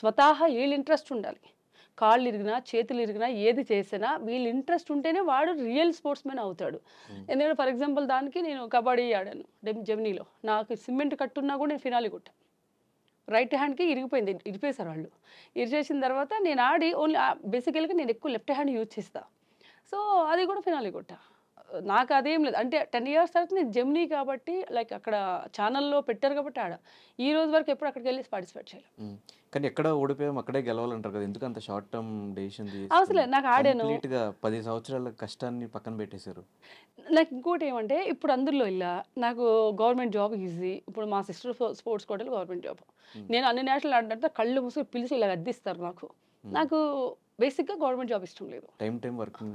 స్వతహా వీళ్ళు ఇంట్రెస్ట్ ఉండాలి కాళ్ళు ఇరిగినా చేతులు ఇరిగినా ఏది చేసినా వీళ్ళు ఇంట్రెస్ట్ ఉంటేనే వాడు రియల్ స్పోర్ట్స్ మ్యాన్ అవుతాడు ఎందుకంటే ఫర్ ఎగ్జాంపుల్ దానికి నేను కబడ్డీ ఆడాను డెమ్ జమినీలో నాకు సిమెంట్ కట్టున్నా కూడా నేను ఫినాలి కొట్టాను రైట్ హ్యాండ్కి ఇరిగిపోయింది ఇరిపేశారు వాళ్ళు ఇరిచేసిన తర్వాత నేను ఆడి ఓన్లీ బేసికల్గా నేను ఎక్కువ లెఫ్ట్ హ్యాండ్ యూజ్ చేస్తాను సో అది కూడా ఫినాలి కొట్టా నాకు అదేం లేదు అంటే టెన్ ఇయర్స్ తర్వాత నేను జెమ్నీ కాబట్టి లైక్ అక్కడ ఛానల్లో పెట్టారు కాబట్టి ఆడ ఈ రోజు వరకు ఎప్పుడు అక్కడికి వెళ్ళి పార్టిసిపేట్ చేయలేదు కానీ ఎక్కడ ఓడిపోయాం అక్కడే గెలవాలంటారు కదా ఎందుకంత షార్ట్ టర్మ్ డెసిషన్ అవసరం నాకు ఆడాను పది సంవత్సరాల కష్టాన్ని పక్కన పెట్టేశారు నాకు ఇంకోటి ఏమంటే ఇప్పుడు అందులో ఇలా నాకు గవర్నమెంట్ జాబ్ ఈజీ ఇప్పుడు మా సిస్టర్ స్పోర్ట్స్ కోటలు గవర్నమెంట్ జాబ్ నేను అన్ని నేషనల్ ఆడినట్టు కళ్ళు మూసుకు పిలిచి ఇలా అద్దిస్తారు నాకు నాకు బేసిక్ గా గవర్నమెంట్ జాబ్ ఇష్టం లేదు టైం టైం వర్కింగ్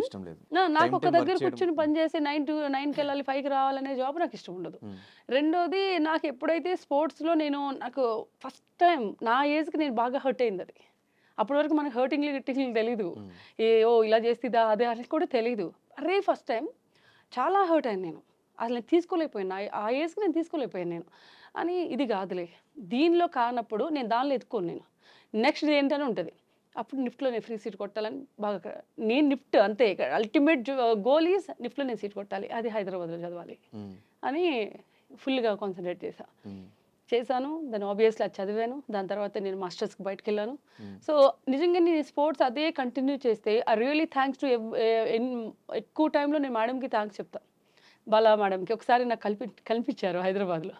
ఇష్టం లేదు నాకు ఒక దగ్గర కూర్చొని పని చేసి నైన్ టు నైన్ కి వెళ్ళాలి ఫైవ్ కి రావాలనే జాబ్ నాకు ఇష్టం ఉండదు రెండోది నాకు ఎప్పుడైతే స్పోర్ట్స్ లో నేను నాకు ఫస్ట్ టైం నా ఏజ్ కి నేను బాగా హర్ట్ అయింది అది అప్పటి వరకు మనకు హర్టింగ్లు గిట్టింగ్లు తెలీదు ఏ ఓ ఇలా చేస్తుందా అదే అని కూడా తెలీదు అరే ఫస్ట్ టైం చాలా హర్ట్ అయ్యాను నేను అసలు నేను తీసుకోలేకపోయాను ఆ ఏజ్కి నేను తీసుకోలేకపోయాను నేను అని ఇది కాదులే దీనిలో కానప్పుడు నేను దానిలో ఎత్తుకోను నేను నెక్స్ట్ ఏంటని ఉంటుంది అప్పుడు నిఫ్ట్లో నేను ఫ్రీ సీట్ కొట్టాలని బాగా నేను నిఫ్ట్ అంతే ఇక్కడ అల్టిమేట్ గోల్ ఈజ్ నిఫ్ట్లో నేను సీట్ కొట్టాలి అది హైదరాబాద్లో చదవాలి అని ఫుల్గా కాన్సన్ట్రేట్ చేశా చేశాను దాన్ని ఆబ్వియస్లీ అది చదివాను దాని తర్వాత నేను మాస్టర్స్కి బయటకు వెళ్ళాను సో నిజంగా uh, నేను స్పోర్ట్స్ అదే కంటిన్యూ చేస్తే ఐ రియలీ థ్యాంక్స్ టు ఎక్కువ టైంలో నేను మేడంకి థ్యాంక్స్ చెప్తాను బలా మేడంకి ఒకసారి నాకు కల్పి కల్పించారు హైదరాబాద్లో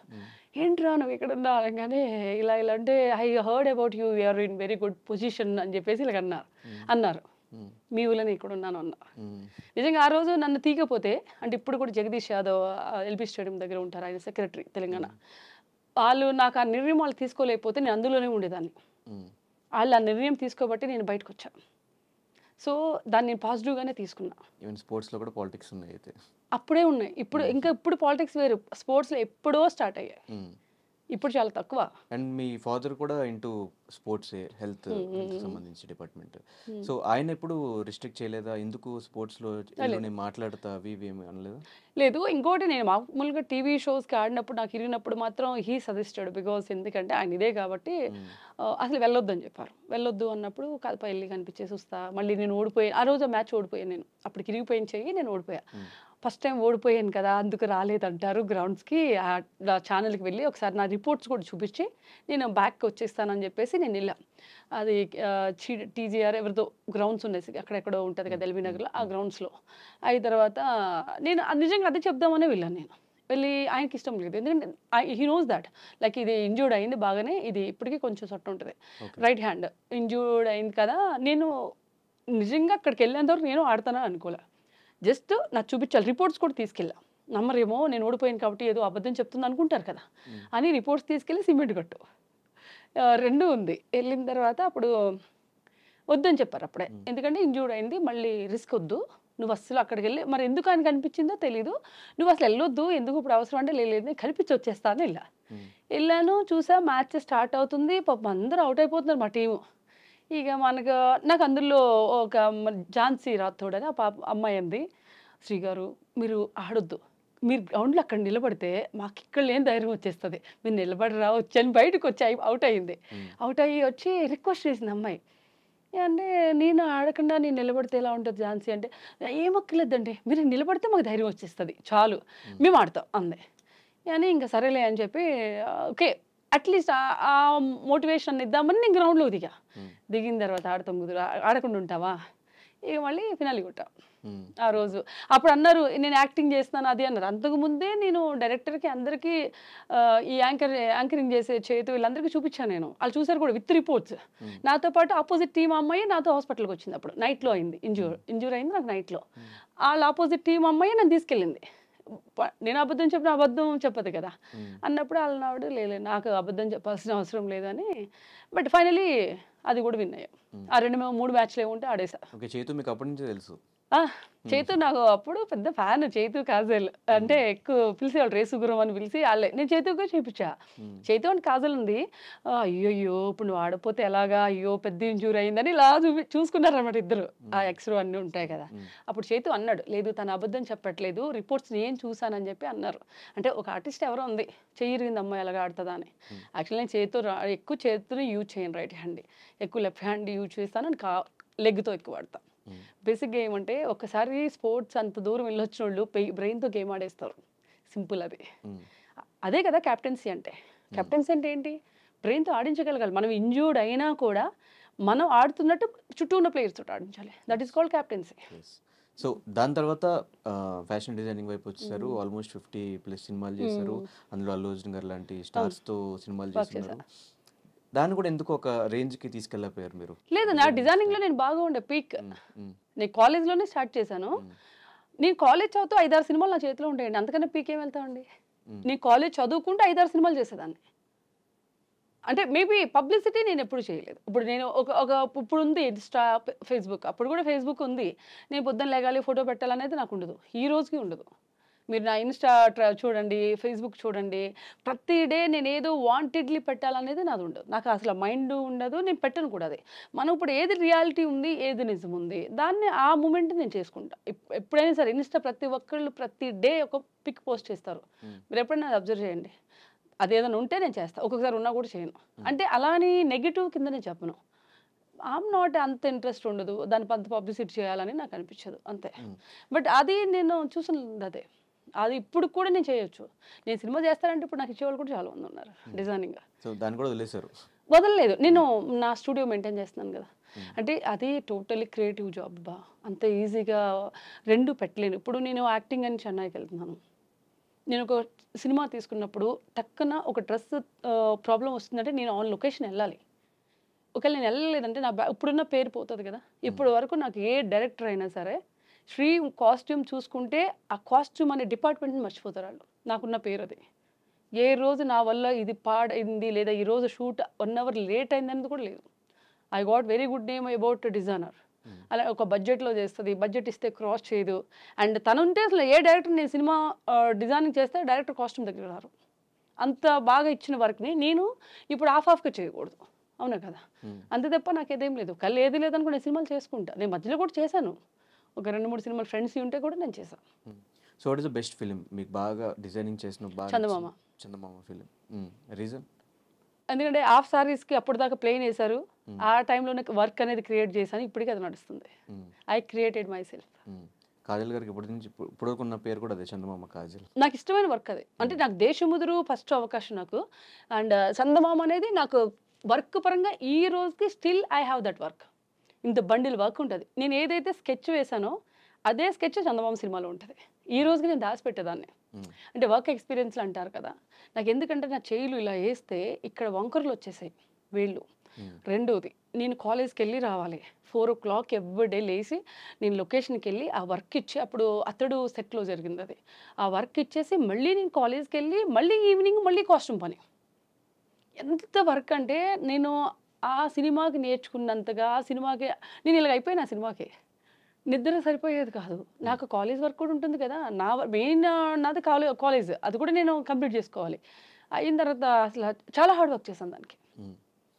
ఏంట్రా నువ్వు ఎక్కడున్నా అనగానే ఇలా ఇలా అంటే I heard about you you're in very good position అని చెప్పేసి ఇలాగ అన్నారు అన్నారు మీ ఊళ్ళని ఇక్కడ ఉన్నాను అన్న నిజంగా ఆ రోజు నన్ను తీకపోతే అంటే ఇప్పుడు కూడా జగదీష్ యాదవ్ ఎల్బీ స్టేడియం దగ్గర ఉంటారు ఆయన సెక్రటరీ తెలంగాణ వాళ్ళు నాకు ఆ నిర్ణయం వాళ్ళు తీసుకోలేకపోతే నేను అందులోనే ఉండేదాన్ని వాళ్ళు ఆ నిర్ణయం తీసుకోబట్టి నేను బయటకు వచ్చాను సో దాన్ని నేను పాజిటివ్గానే తీసుకున్నా ఈవెన్ స్పోర్ట్స్లో కూడా పాలిటిక్స్ ఉన్నాయి అయితే అప్పుడే ఉన్నాయి ఇప్పుడు hmm. ఇంకా ఇప్పుడు పాలిటిక్స్ వేరు స్పోర్ట్స్లో ఎప్పుడో స్టార్ట్ అయ్యాయి hmm. ఇప్పుడు చాలా తక్కువ అండ్ మీ ఫాదర్ కూడా ఇంటూ స్పోర్ట్స్ హెల్త్ సంబంధించి డిపార్ట్మెంట్ సో hmm. ఆయన ఎప్పుడు రిస్ట్రిక్ట్ చేయలేదా ఎందుకు స్పోర్ట్స్ లో మాట్లాడతా అవి అనలేదు లేదు ఇంకోటి నేను మామూలుగా టీవీ షోస్కి ఆడినప్పుడు నాకు ఇరిగినప్పుడు మాత్రం హీ సజెస్టెడ్ బికాస్ ఎందుకంటే ఆయన ఇదే కాబట్టి hmm. అసలు వెళ్ళొద్దు అని చెప్పారు వెళ్ళొద్దు అన్నప్పుడు కదప వెళ్ళి కనిపించేసి వస్తా మళ్ళీ నేను ఓడిపోయాను ఆ రోజు మ్యాచ్ ఓడిపోయాను నేను అప్పుడు ఇరిగిపోయిన చెయ్యి నేను ఓడిపోయా hmm. ఫస్ట్ టైం ఓడిపోయాను కదా అందుకు రాలేదంటారు గ్రౌండ్స్కి ఆ ఛానల్కి వెళ్ళి ఒకసారి నా రిపోర్ట్స్ కూడా చూపించి నేను బ్యాక్ వచ్చేస్తానని చెప్పేసి నేను వెళ్ళాను అది టీజీఆర్ ఎవరిదో గ్రౌండ్స్ ఉన్నాయి అక్కడెక్కడో ఉంటుంది కదా ఎల్బీ నగర్లో ఆ గ్రౌండ్స్లో అయిన తర్వాత నేను నిజంగా అదే చెప్దామనే వెళ్ళాను నేను వెళ్ళి ఆయనకి ఇష్టం లేదు ఎందుకంటే హీ నోస్ దాట్ లైక్ ఇది ఇంజూర్డ్ అయింది బాగానే ఇది ఇప్పటికీ కొంచెం సొట్ట ఉంటుంది రైట్ హ్యాండ్ ఇంజూర్డ్ అయింది కదా నేను నిజంగా అక్కడికి వెళ్ళేంతవరకు నేను ఆడతానని అనుకోలే జస్ట్ నాకు చూపించాలి రిపోర్ట్స్ కూడా తీసుకెళ్ళా నమ్మరేమో నేను ఓడిపోయాను కాబట్టి ఏదో అబద్ధం చెప్తుంది అనుకుంటారు కదా అని రిపోర్ట్స్ తీసుకెళ్ళి సిమెంట్ కట్టు రెండు ఉంది వెళ్ళిన తర్వాత అప్పుడు వద్దని చెప్పారు అప్పుడే ఎందుకంటే ఇంజూర్డ్ అయింది మళ్ళీ రిస్క్ వద్దు నువ్వు అస్సలు అక్కడికి వెళ్ళి మరి ఎందుకు ఆయన కనిపించిందో తెలీదు నువ్వు అసలు వెళ్ళొద్దు ఎందుకు ఇప్పుడు అవసరం అంటే లేదు కనిపించి వచ్చేస్తాను వెళ్ళా వెళ్ళాను చూసా మ్యాచ్ స్టార్ట్ అవుతుంది పాపం అందరూ అవుట్ అయిపోతున్నారు మా టీము ఇక మనకు నాకు అందులో ఒక ఝాన్సీ రాథోడ్ అని ఆ పాప అమ్మాయి అంది శ్రీగారు మీరు ఆడొద్దు మీరు గ్రౌండ్లో అక్కడ నిలబడితే మాకు ఇక్కడ లేని ధైర్యం వచ్చేస్తుంది మీరు నిలబడి వచ్చాను బయటకు వచ్చి అవుట్ అయ్యింది అవుట్ అయ్యి వచ్చి రిక్వెస్ట్ చేసింది అమ్మాయి అంటే నేను ఆడకుండా నేను నిలబడితే ఎలా ఉంటుంది ఝాన్సీ అంటే ఏమక్కర్లేదండి మీరు నిలబడితే మాకు ధైర్యం వచ్చేస్తుంది చాలు మేము ఆడతాం అందే కానీ ఇంకా సరేలే అని చెప్పి ఓకే అట్లీస్ట్ ఆ మోటివేషన్ ఇద్దామని నేను గ్రౌండ్లో దిగా దిగిన తర్వాత ఆడతాం కుదురు ఆడకుండా ఉంటావా ఇక మళ్ళీ ఫినాలి కొట్టా ఆ రోజు అప్పుడు అన్నారు నేను యాక్టింగ్ చేస్తున్నాను అది అన్నారు అంతకు ముందే నేను డైరెక్టర్కి అందరికీ ఈ యాంకర్ యాంకరింగ్ చేసే చేతి వీళ్ళందరికీ చూపించాను నేను వాళ్ళు చూసారు కూడా విత్ రిపోర్ట్స్ నాతో పాటు ఆపోజిట్ టీం అమ్మాయి నాతో హాస్పిటల్కి వచ్చింది అప్పుడు నైట్లో అయింది ఇంజూర్ ఇంజూర్ అయింది నాకు నైట్లో వాళ్ళ ఆపోజిట్ టీం అమ్మాయి నన్ను తీసుకెళ్ళింది నేను అబద్ధం చెప్పిన అబద్ధం చెప్పదు కదా అన్నప్పుడు వాళ్ళ నావిడ లేదు నాకు అబద్ధం చెప్పాల్సిన అవసరం లేదని బట్ ఫైనలీ అది కూడా విన్నాయి ఆ రెండు మూడు మ్యాచ్లు ఏముంటే ఆడేసా చేతు మీకు అప్పటి నుంచి తెలుసు చైతు నాకు అప్పుడు పెద్ద ఫ్యాన్ చైతు కాజల్ అంటే ఎక్కువ పిలిచి వాళ్ళు రేసు గురం అని పిలిచి వాళ్ళే నేను చైతుగా చేయించా చైతు అని కాజల్ ఉంది అయ్యో అయ్యో ఇప్పుడు నువ్వు ఆడపోతే ఎలాగా అయ్యో పెద్ద ఇంజూరీ అయిందని ఇలా చూపి చూసుకున్నారనమాట ఇద్దరు ఆ ఎక్స్రో అన్నీ ఉంటాయి కదా అప్పుడు చైతు అన్నాడు లేదు తన అబద్ధం చెప్పట్లేదు రిపోర్ట్స్ నేను చూసానని చెప్పి అన్నారు అంటే ఒక ఆర్టిస్ట్ ఎవరో ఉంది చెయ్యిరిగింది అమ్మాయి ఎలాగ ఆడుతుందా అని యాక్చువల్లీ నేను చేతితో ఎక్కువ చేతుని యూజ్ చేయను రైట్ హ్యాండ్ ఎక్కువ లెఫ్ట్ హ్యాండ్ యూజ్ చేస్తాను అని కా లెగ్తో ఎక్కువ ఆడతాను బేసిక్ గేమ్ అంటే ఒకసారి స్పోర్ట్స్ అంత దూరం వెళ్ళొచ్చిన వాళ్ళు బ్రెయిన్తో గేమ్ ఆడేస్తారు సింపుల్ అది అదే కదా క్యాప్టెన్సీ అంటే కెప్టెన్సీ అంటే ఏంటి బ్రెయిన్తో ఆడించగలగాలి మనం ఇంజూర్డ్ అయినా కూడా మనం ఆడుతున్నట్టు చుట్టూ ఉన్న ప్లేయర్స్ తోటి ఆడించాలి that is called captaincy so దాని తర్వాత ఫ్యాషన్ డిజైనింగ్ వైపు వచ్చేసారు ఆల్మోస్ట్ ఫిఫ్టీ ప్లస్ సినిమాలు చేశారు అందులో అల్లు అర్జున్ గారు లాంటి స్టార్స్తో సినిమాలు చేస్తున్నారు దాన్ని కూడా ఎందుకు ఒక రేంజ్ కి తీసుకెళ్ళపోయారు మీరు లేదు నా డిజైనింగ్ లో నేను బాగా ఉండే పీక్ నేను కాలేజ్ లోనే స్టార్ట్ చేశాను నేను కాలేజ్ చదువుతూ ఐదారు సినిమాలు నా చేతిలో ఉండేయండి అందుకనే పీక్ ఏం వెళ్తామండి నేను కాలేజ్ చదువుకుంటూ ఐదారు సినిమాలు చేసేదాన్ని అంటే మేబీ పబ్లిసిటీ నేను ఎప్పుడు చేయలేదు ఇప్పుడు నేను ఒక ఒక ఇప్పుడు ఉంది ఇన్స్టా ఫేస్బుక్ అప్పుడు కూడా ఫేస్బుక్ ఉంది నేను పొద్దున్న లేగాలి ఫోటో పెట్టాలనేది నాకు ఉండదు ఈ రోజుకి ఉండదు మీరు నా ఇన్స్టా చూడండి ఫేస్బుక్ చూడండి ప్రతి డే నేను ఏదో వాంటెడ్లీ పెట్టాలనేది నాది ఉండదు నాకు అసలు మైండ్ ఉండదు నేను పెట్టను కూడా అది మనం ఇప్పుడు ఏది రియాలిటీ ఉంది ఏది నిజం ఉంది దాన్ని ఆ మూమెంట్ నేను చేసుకుంటా ఎప్పుడైనా సరే ఇన్స్టా ప్రతి ఒక్కళ్ళు ప్రతి డే ఒక పిక్ పోస్ట్ చేస్తారు మీరు ఎప్పుడైనా అబ్జర్వ్ చేయండి అదేదైనా ఉంటే నేను చేస్తాను ఒక్కొక్కసారి ఉన్నా కూడా చేయను అంటే అలాని నెగిటివ్ కింద నేను చెప్పను ఆమ్ నాట్ అంత ఇంట్రెస్ట్ ఉండదు దాని పంత పబ్లిసిటీ చేయాలని నాకు అనిపించదు అంతే బట్ అది నేను చూసినది అదే అది ఇప్పుడు కూడా నేను చేయొచ్చు నేను సినిమా చేస్తానంటే ఇప్పుడు నాకు ఇచ్చేవాళ్ళు కూడా చాలా మంది ఉన్నారు డిజైనింగ్ hmm. సో దాన్ని కూడా వదిలేసారు వదలలేదు నేను hmm. నా స్టూడియో మెయింటైన్ చేస్తున్నాను కదా hmm. అంటే అది టోటలీ క్రియేటివ్ జాబ్ బా అంత ఈజీగా రెండు పెట్టలేను ఇప్పుడు నేను యాక్టింగ్ అని చెన్నైకి వెళ్తున్నాను నేను ఒక సినిమా తీసుకున్నప్పుడు టక్కున ఒక డ్రెస్ ప్రాబ్లం వస్తుందంటే నేను ఆన్ లొకేషన్ వెళ్ళాలి ఒకవేళ నేను వెళ్ళలేదంటే నా ఇప్పుడున్న పేరు పోతుంది కదా ఇప్పటి వరకు నాకు ఏ డైరెక్టర్ అయినా సరే శ్రీ కాస్ట్యూమ్ చూసుకుంటే ఆ కాస్ట్యూమ్ అనే డిపార్ట్మెంట్ని మర్చిపోతారు వాళ్ళు నాకున్న పేరు అది ఏ రోజు నా వల్ల ఇది పాడైంది లేదా ఈరోజు షూట్ వన్ అవర్ లేట్ అయింది అనేది కూడా లేదు I got very good name about designer hmm. అలా ఒక బడ్జెట్లో చేస్తుంది బడ్జెట్ ఇస్తే క్రాస్ చేయదు అండ్ తను ఉంటే అసలు ఏ డైరెక్టర్ నేను సినిమా డిజైనింగ్ చేస్తే డైరెక్టర్ కాస్ట్యూమ్ దగ్గర రారు అంత బాగా ఇచ్చిన వర్క్ని నేను ఇప్పుడు ఆఫ్ ఆఫ్గా చేయకూడదు అవునా కదా hmm. అంతే తప్ప నాకు ఏదేం లేదు కళ్ళు ఏది లేదనుకో నేను సినిమాలు చేసుకుంటా నేను మధ్యలో కూడా చేశాను ఒక రెండు మూడు సినిమాలు ఫ్రెండ్స్ ఉంటే కూడా నేను చేశాను so what is the best film మీకు బాగా డిజైనింగ్ చేసిన చందమామ చందమామ ఫిలిం రీజన్ ఎందుకంటే హాఫ్ సారీస్కి అప్పుడు దాకా ప్లేన్ వేశారు ఆ టైంలోనే వర్క్ అనేది క్రియేట్ చేశాను ఇప్పటికీ అది నడుస్తుంది I created myself Kajal గారికి ఇప్పటి నుంచి ఇప్పుడు ఉన్న పేరు కూడా అదే చందమామ కాజల్ నాకు ఇష్టమైన వర్క్ అది అంటే నాకు దేశముదురు ఫస్ట్ అవకాశం నాకు అండ్ uh, చందమామ అనేది నాకు వర్క్ పరంగా ఈ రోజుకి still I have that work ఇంత బండిల్ వర్క్ ఉంటుంది నేను ఏదైతే స్కెచ్ వేశానో అదే స్కెచ్ చందమామ సినిమాలో ఉంటుంది ఈ రోజుకి నేను దాచిపెట్టేదాన్ని అంటే వర్క్ ఎక్స్పీరియన్స్లు అంటారు కదా నాకు ఎందుకంటే నా చేయిలు ఇలా వేస్తే ఇక్కడ వంకరలు వచ్చేసాయి వీళ్ళు రెండోది నేను కాలేజ్కి వెళ్ళి రావాలి ఫోర్ ఓ క్లాక్ ఎవ్రీడే లేచి నేను లొకేషన్కి వెళ్ళి ఆ వర్క్ ఇచ్చి అప్పుడు అతడు సెట్లో జరిగింది అది ఆ వర్క్ ఇచ్చేసి మళ్ళీ నేను కాలేజ్కి వెళ్ళి మళ్ళీ ఈవినింగ్ మళ్ళీ కాస్ట్యూమ్ పని ఎంత వర్క్ అంటే నేను ఆ సినిమాకి నేర్చుకున్నంతగా ఆ సినిమాకి నేను ఇలాగ అయిపోయాను ఆ సినిమాకి నిద్ర సరిపోయేది కాదు నాకు కాలేజ్ వర్క్ కూడా ఉంటుంది కదా నా మెయిన్ నాది కాలేజ్ కాలేజ్ అది కూడా నేను కంప్లీట్ చేసుకోవాలి అయిన తర్వాత అసలు చాలా హార్డ్ వర్క్ చేశాను దానికి